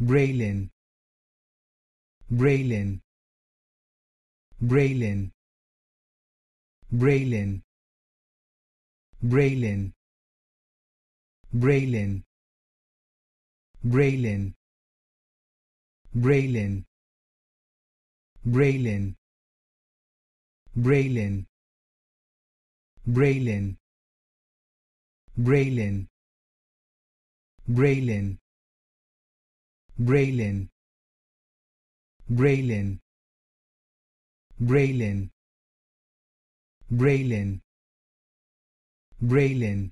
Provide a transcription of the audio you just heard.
Braylin. Braylin. Braylin. Braylin. Braylin. Braylin. Braylin. Braylin. Braylin. Braylin. Braylin. Braylin. Braylin. Braylin. Braylin. Braylin. Braylin. Braylin.